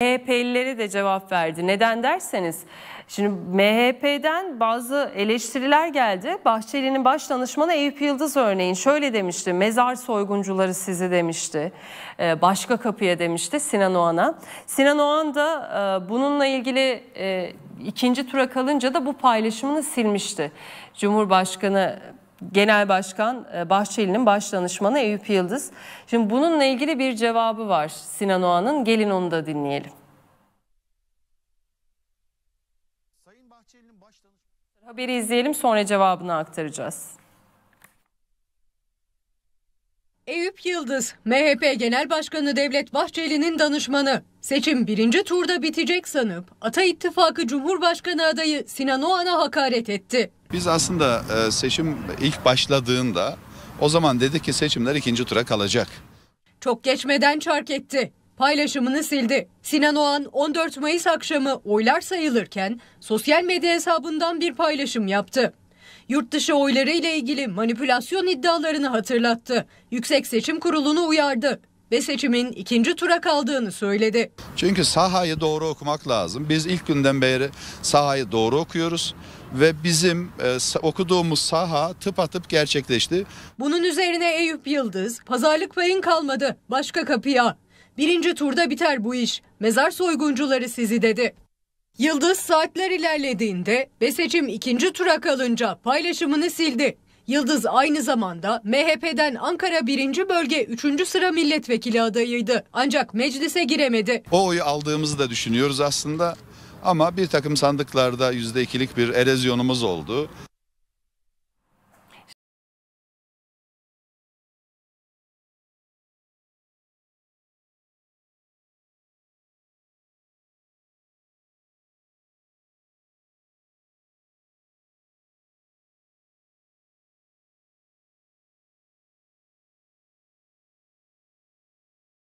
MHP'lileri de cevap verdi. Neden derseniz şimdi MHP'den bazı eleştiriler geldi. Bahçeli'nin baş danışmanı Eyüp Yıldız örneğin şöyle demişti. Mezar soyguncuları sizi demişti. E, Başka kapıya demişti Sinan Oğan'a. Sinan Oğan da e, bununla ilgili e, ikinci tura kalınca da bu paylaşımını silmişti. Cumhurbaşkanı Genel Başkan e, Bahçeli'nin başdanışmanı Eyüp Yıldız. Şimdi bununla ilgili bir cevabı var Sinan Oğan'ın. Gelin onu da dinleyelim. Sayın Bahçeli'nin başdanışmanı... Haberi izleyelim sonra cevabını aktaracağız. Eyüp Yıldız, MHP Genel Başkanı Devlet Bahçeli'nin danışmanı. Seçim birinci turda bitecek sanıp Ata İttifakı Cumhurbaşkanı adayı Sinan Oğan'a hakaret etti. Biz aslında e, seçim ilk başladığında o zaman dedi ki seçimler ikinci tura kalacak. Çok geçmeden çark etti. Paylaşımını sildi. Sinan Oğan 14 Mayıs akşamı oylar sayılırken sosyal medya hesabından bir paylaşım yaptı yurt dışı oyları ile ilgili manipülasyon iddialarını hatırlattı. Yüksek Seçim Kurulu'nu uyardı ve seçimin ikinci tura kaldığını söyledi. Çünkü sahayı doğru okumak lazım. Biz ilk günden beri sahayı doğru okuyoruz ve bizim e, okuduğumuz saha tıpatıp gerçekleşti. Bunun üzerine Eyüp Yıldız pazarlık payın kalmadı başka kapıya. Birinci turda biter bu iş. Mezar soyguncuları sizi dedi. Yıldız saatler ilerlediğinde ve seçim ikinci tura kalınca paylaşımını sildi. Yıldız aynı zamanda MHP'den Ankara 1. Bölge 3. sıra milletvekili adayıydı. Ancak meclise giremedi. O oyu aldığımızı da düşünüyoruz aslında ama bir takım sandıklarda %2'lik bir erozyonumuz oldu.